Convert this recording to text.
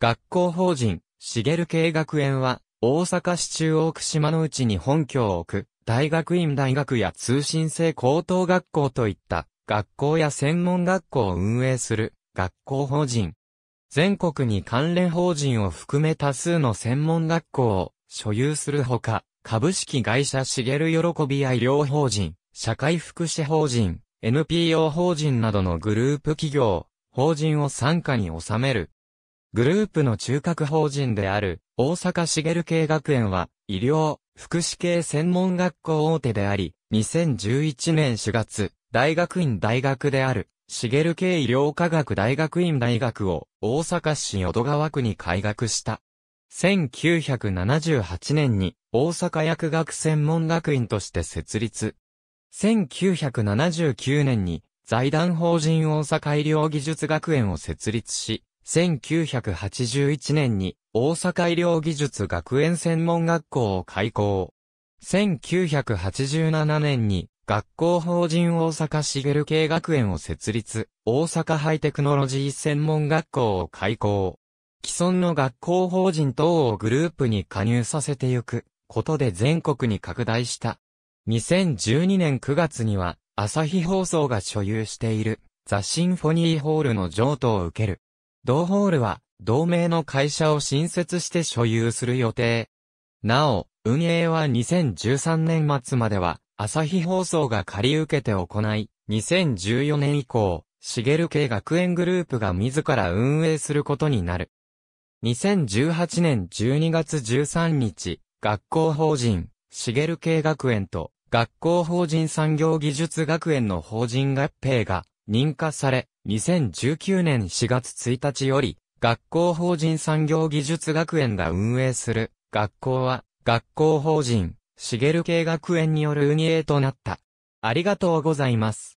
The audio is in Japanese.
学校法人、茂系学園は、大阪市中央区島の内に本拠を置く、大学院大学や通信制高等学校といった、学校や専門学校を運営する、学校法人。全国に関連法人を含め多数の専門学校を所有するほか、株式会社茂喜びや医療法人、社会福祉法人、NPO 法人などのグループ企業、法人を参加に収める。グループの中核法人である、大阪茂系学園は、医療、福祉系専門学校大手であり、2011年4月、大学院大学である、茂系医療科学大学院大学を、大阪市淀川区に開学した。1978年に、大阪薬学専門学院として設立。1979年に、財団法人大阪医療技術学園を設立し、1981年に大阪医療技術学園専門学校を開校。1987年に学校法人大阪茂系学園を設立、大阪ハイテクノロジー専門学校を開校。既存の学校法人等をグループに加入させてゆくことで全国に拡大した。2012年9月には朝日放送が所有しているザ・シンフォニーホールの譲渡を受ける。同ホールは、同盟の会社を新設して所有する予定。なお、運営は2013年末までは、朝日放送が借り受けて行い、2014年以降、茂系学園グループが自ら運営することになる。2018年12月13日、学校法人、茂系学園と、学校法人産業技術学園の法人合併が認可され、2019年4月1日より、学校法人産業技術学園が運営する学校は、学校法人、しげる系学園による運営となった。ありがとうございます。